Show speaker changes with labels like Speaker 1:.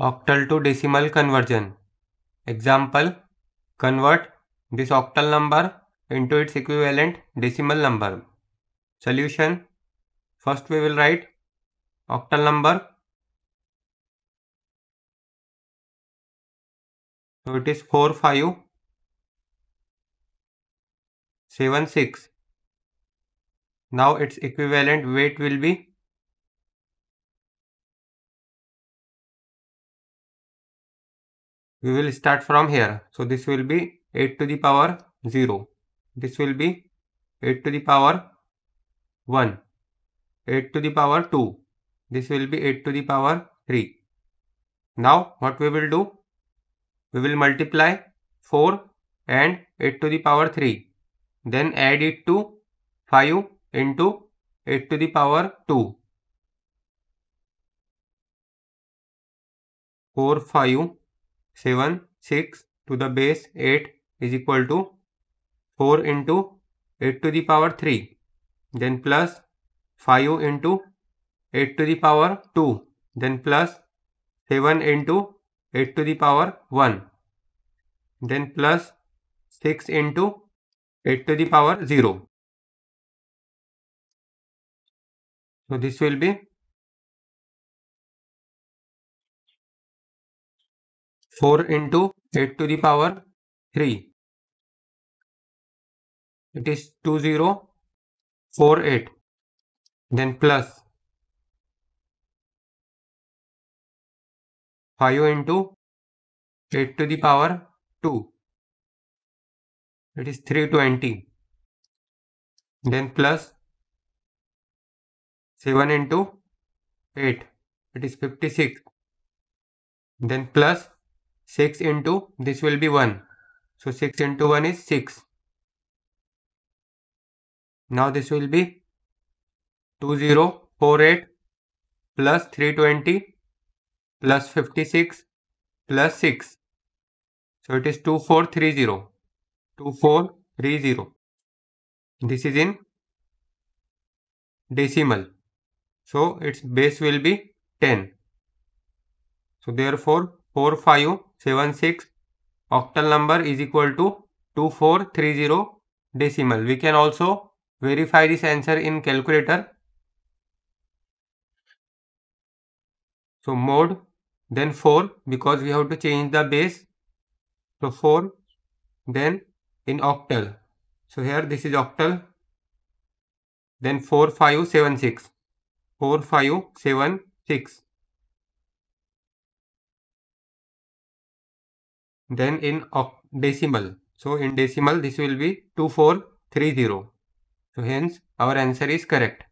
Speaker 1: Octal to decimal conversion. Example, convert this octal number into its equivalent decimal number.
Speaker 2: Solution, first we will write octal number. So it is 4, 5, 7, 6. Now its equivalent weight will be we will start from here so this
Speaker 1: will be 8 to the power 0 this will be 8 to the power 1 8 to the power 2 this will be 8 to the power 3 now what we will do we will multiply 4 and 8 to the power 3 then add it to 5 into 8 to the power 2 4 5 7 6 to the base 8 is equal to 4 into 8 to the power 3 then plus 5 into 8 to the power 2 then plus 7 into 8 to the power 1 then
Speaker 2: plus 6 into 8 to the power 0. So this will be four into eight to the power three it is 2048 then plus 5 into 8 to the power 2 it is 320 then plus 7 into 8 it is 56
Speaker 1: then plus 6 into this will be 1. So 6 into 1 is 6. Now this will be 2048 plus 320 plus 56 plus 6. So it is 2430. 2430. This is in decimal. So its base will be 10. So therefore four five seven six octal number is equal to 2430 decimal we can also verify this answer in calculator so mode then 4 because we have to change the base so 4 then in octal so here this is octal then 4576 4576 Then in decimal, so in decimal this will be 2430. So hence our answer is correct.